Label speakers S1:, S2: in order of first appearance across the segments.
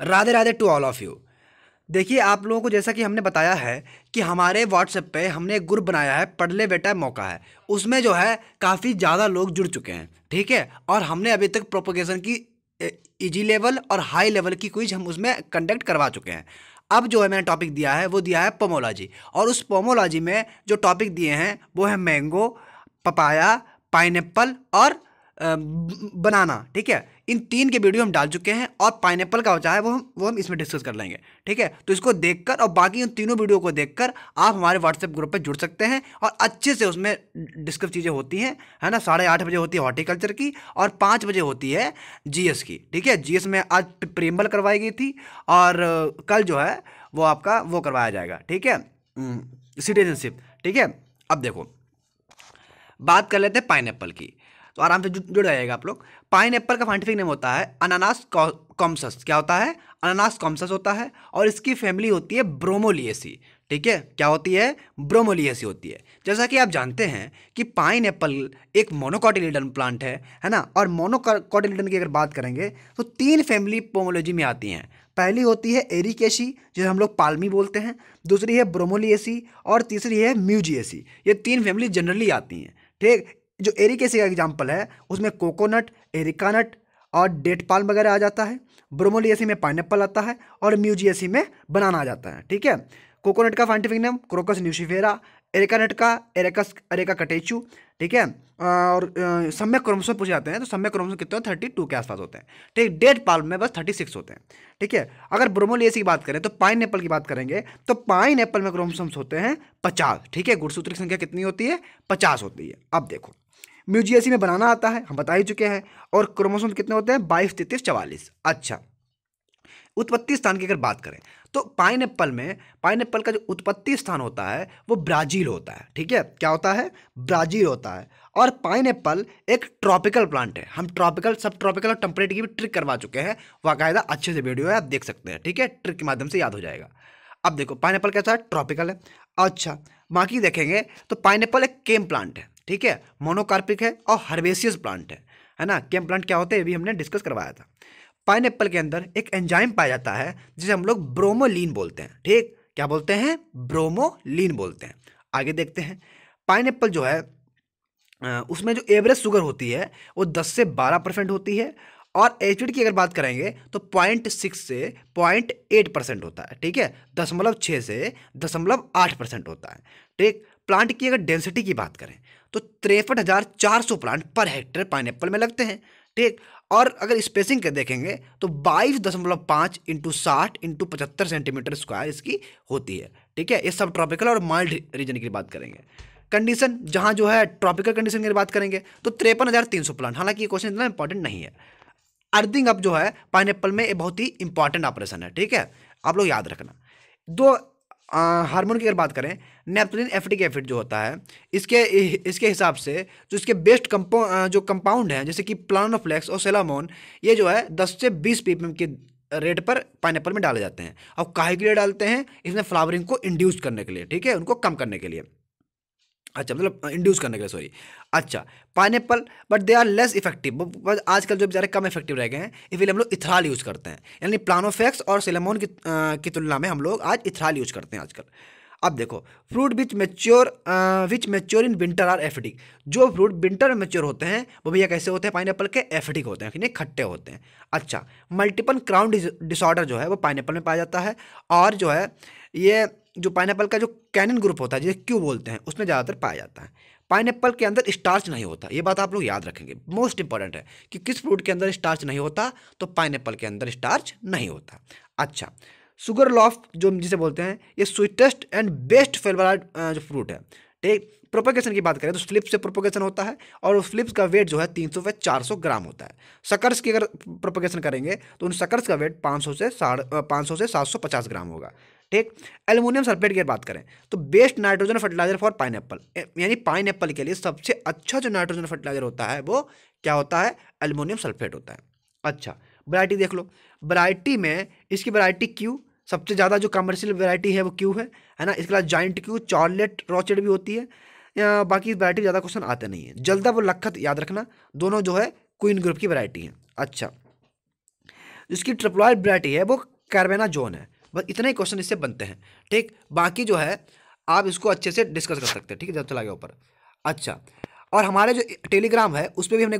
S1: Radhe Radhe to all of you देखिए आप लोगों को जैसा कि हमने बताया है कि हमारे व्हाट्सएप पे हमने एक ग्रुप बनाया है पढ़ले बेटा मौका है उसमें जो है काफ़ी ज़्यादा लोग जुड़ चुके हैं ठीक है और हमने अभी तक प्रोपोगेशन की इजी लेवल e और हाई लेवल की क्विज हम उसमें कंडक्ट करवा चुके हैं अब जो है मैंने टॉपिक दिया है वो दिया है पोमोलॉजी और उस पोमोलॉजी में जो टॉपिक दिए हैं वो है मैंगो पपाया पाइनएप्पल और बनाना ठीक है इन तीन के वीडियो हम डाल चुके हैं और पाइनएप्पल का वजह है वो हम वो हम इसमें डिस्कस कर लेंगे ठीक है तो इसको देखकर और बाकी उन तीनों वीडियो को देखकर आप हमारे व्हाट्सएप ग्रुप पर जुड़ सकते हैं और अच्छे से उसमें डिस्कस चीज़ें होती हैं है ना साढ़े आठ बजे होती है हॉर्टिकल्चर की और पाँच बजे होती है एस की ठीक है एस में आज प्रेम्बल करवाई गई थी और कल जो है वो आपका वो करवाया जाएगा ठीक है सिटीजनशिप ठीक है अब देखो बात कर लेते हैं पाइनएप्पल की तो आराम से जुड़ जाएगा आप लोग पाइन एप्पल का साइंटिफिक नेम होता है अनानास कॉम्सस क्या होता है अनानास कॉम्सस होता है और इसकी फैमिली होती है ब्रोमोलियसी ठीक है क्या होती है ब्रोमोलियसी होती है जैसा कि आप जानते हैं कि पाइन एप्पल एक मोनोकॉटिलीडन प्लांट है है ना और मोनोकॉटिलीडन की अगर बात करेंगे तो तीन फैमिली पोमोलॉजी में आती हैं पहली होती है एरिकेशी जिसे हम लोग पालमी बोलते हैं दूसरी है ब्रोमोलियसी और तीसरी है म्यूजियसी ये तीन फैमिली जनरली आती हैं ठीक जो एरिकेसी का एग्जाम्पल है उसमें कोकोनट एरिकानट और डेट पाल वगैरह आ जाता है ब्रोमोलियसी में पाइनएप्पल आता है और म्यूजियसी में बनाना आ जाता है ठीक है कोकोनट का scientific name cocos nucifera nut का एरेकस एरेका कटेचू ठीक है और सम्य क्रोमसोम पूछे जाते हैं तो सम्य क्रोमसोम कितने थर्टी टू के आसपास होते हैं ठीक डेट पाल में बस थर्टी सिक्स होते हैं ठीक है अगर ब्रोमोलियस की बात करें तो पाइन एप्पल की बात करेंगे तो पाइन एप्पल में क्रोमसम्स होते हैं पचास ठीक है गुड़सूत्र की संख्या कितनी होती है पचास होती है अब देखो म्यूजीएसी में बनाना आता है हम बता ही चुके हैं और क्रोमोसोम कितने होते हैं बाईस तैतीस चवालीस अच्छा उत्पत्ति स्थान की अगर बात करें तो पाइन में पाइन का जो उत्पत्ति स्थान होता है वो ब्राज़ील होता है ठीक है क्या होता है ब्राज़ील होता है और पाइन एक ट्रॉपिकल प्लांट है हम ट्रॉपिकल सब ट्रॉपिकल और टेम्परेट की भी ट्रिक करवा चुके हैं वाकायदा अच्छे से वीडियो है आप देख सकते हैं ठीक है ट्रिक के माध्यम से याद हो जाएगा अब देखो पाइन कैसा है ट्रॉपिकल है अच्छा बाकी देखेंगे तो पाइन एक केम प्लांट है ठीक है मोनोकार्पिक है और हर्बेसियस प्लांट है है ना कैम प्लांट क्या होते हैं अभी भी हमने डिस्कस करवाया था पाइन के अंदर एक एंजाइम पाया जाता है जिसे हम लोग ब्रोमोलिन बोलते हैं ठीक क्या बोलते हैं ब्रोमोलिन बोलते हैं आगे देखते हैं पाइन जो है उसमें जो एवरेज शुगर होती है वो 10 से 12 परसेंट होती है और एच की अगर बात करेंगे तो पॉइंट सिक्स से पॉइंट एट परसेंट होता है ठीक है दशमलव छः से दशमलव आठ परसेंट होता है ठीक प्लांट की अगर डेंसिटी की बात करें तो तिरपठ हज़ार चार सौ प्लांट पर हेक्टेयर पाइनएप्पल में लगते हैं ठीक और अगर स्पेसिंग के देखेंगे तो बाईस दशमलव पाँच इंटू साठ इंटू पचहत्तर सेंटीमीटर स्क्वायर इसकी होती है ठीक है ये सब ट्रॉपिकल और माइल्ड रीजन की बात करेंगे कंडीशन जहाँ जो है ट्रॉपिकल कंडीशन की बात करेंगे तो तिरपन हज़ार तीन सौ प्लांट हालांकि ये क्वेश्चन इतना इंपॉर्टेंट नहीं है अर्थिंग अप जो है पाइनएप्पल में ये बहुत ही इंपॉर्टेंट ऑपरेशन है ठीक है आप लोग याद रखना दो हार्मोन की अगर बात करें नेपथलिन एफटिक एफिड जो होता है इसके इसके हिसाब से जो इसके बेस्ट कंपो जो कंपाउंड हैं जैसे कि प्लानोफ्लेक्स और सेलामोन ये जो है दस से बीस एम के रेट पर पाइनएप्पल में डाले जाते हैं अब काहे के लिए डालते हैं इसमें फ्लावरिंग को इंड्यूस करने के लिए ठीक है उनको कम करने के लिए अच्छा मतलब इंड्यूस करने के लिए सॉरी अच्छा pineapple but they are less effective but आजकल जो बेचारे कम इफेक्टिव रह गए हैं इसलिए हम लोग इथराल यूज़ करते हैं यानी प्लानोफेक्स और सिलेमोन की, की तुलना में हम लोग आज इथराल यूज़ करते हैं आजकल अब देखो fruit which mature which mature in winter are एफिडिक जो फ्रूट विंटर में मेच्योर होते हैं वो भैया कैसे होते हैं पाइनएप्पल के एफिडिक होते हैं यानी खट्टे होते हैं अच्छा मल्टीपल क्राउन डिसऑर्डर जो है वो पाइनएप्पल में पाया जाता है और जो है ये जो पाइनएप्पल का जो कैनन ग्रुप होता है जिसे क्यू बोलते हैं उसमें ज़्यादातर पाया जाता है पाइनएप्पल के अंदर स्टार्च नहीं होता ये बात आप लोग याद रखेंगे मोस्ट इंपॉर्टेंट है कि किस फ्रूट के अंदर स्टार्च नहीं होता तो पाइनएप्पल के अंदर स्टार्च नहीं होता अच्छा शुगर लॉफ जो जिसे बोलते हैं ये स्वीटेस्ट एंड बेस्ट फ्लेवर जो फ्रूट है ठीक प्रोपोगेशन की बात करें तो स्लिप से प्रोपोगेशन होता है और उस स्लिप्स का वेट जो है 300 से 400 ग्राम होता है सकर्स की अगर प्रोपोगेशन करेंगे तो उन सकर्स का वेट 500 से साढ़े पाँच से 750 ग्राम होगा ठीक एल्युमिनियम सल्फेट की बात करें तो best nitrogen fertiliser for pine यानी पाइन के लिए सबसे अच्छा जो नाइट्रोजन फर्टिलाइजर होता है वो क्या होता है एल्युमिनियम सल्फेट होता है अच्छा वरायटी देख लो वरायटी में इसकी वरायटी क्यू सबसे ज़्यादा जो कमर्शियल वरायटी है वो क्यू है है ना इसके अलावा जॉइंट क्यू चॉलेट रोचेड भी होती है या बाकी वरायटी ज़्यादा क्वेश्चन आते नहीं है जल्दा वो लखत याद रखना दोनों जो है क्वीन ग्रुप की वरायटी है अच्छा इसकी ट्रिप्लॉइड वरायटी है वो कैरबेना जोन है बस इतने ही क्वेश्चन इससे बनते हैं ठीक बाकी जो है आप इसको अच्छे से डिस्कस कर सकते हैं ठीक है जब चला गया ऊपर अच्छा और हमारे जो टेलीग्राम है उस पर भी हमने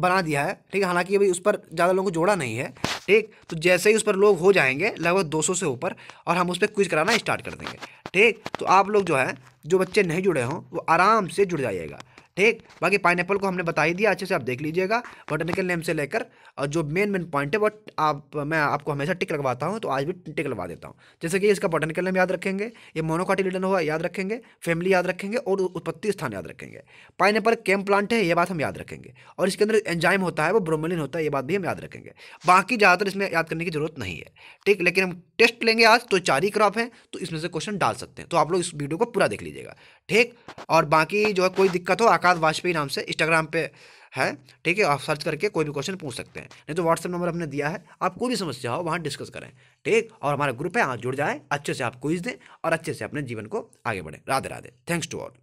S1: बना दिया है ठीक है हालांकि अभी उस पर ज़्यादा लोगों को जोड़ा नहीं है ठीक तो जैसे ही उस पर लोग हो जाएंगे लगभग 200 से ऊपर और हम उस पर क्विज कराना स्टार्ट कर देंगे ठीक तो आप लोग जो है जो बच्चे नहीं जुड़े हों वो आराम से जुड़ जाइएगा ठीक बाकी पाइनएप्पल को हमने बता ही दिया अच्छे से आप देख लीजिएगा बॉटनिकल नेम से लेकर और जो मेन मेन पॉइंट है वो आप मैं आपको हमेशा टिक लगवाता हूँ तो आज भी टिक लगवा देता हूँ जैसे कि इसका बॉटनिकल नेम याद रखेंगे ये मोनोकाटिलिडन हुआ याद रखेंगे फैमिली याद रखेंगे और उत्पत्ति स्थान याद रखेंगे पाइनएप्पल कैम प्लांट है ये बात हम याद रखेंगे और इसके अंदर एंजाइम होता है वो ब्रोमोलिन होता है ये बात भी हम याद रखेंगे बाकी ज़्यादातर इसमें याद करने की जरूरत नहीं है ठीक लेकिन हम टेस्ट लेंगे आज तो चार ही क्रॉप हैं तो इसमें से क्वेश्चन डाल सकते हैं तो आप लोग इस वीडियो को पूरा देख लीजिएगा ठीक और बाकी जो है कोई दिक्कत हो आकाश वाजपेयी नाम से इंस्टाग्राम पे है ठीक है आप सर्च करके कोई भी क्वेश्चन पूछ सकते हैं नहीं तो व्हाट्सएप नंबर हमने दिया है आप कोई भी समस्या हो वहाँ डिस्कस करें ठीक और हमारा ग्रुप है आप जुड़ जाएँ अच्छे से आप क्विज दें और अच्छे से अपने जीवन को आगे बढ़ें Radhe Radhe thanks to all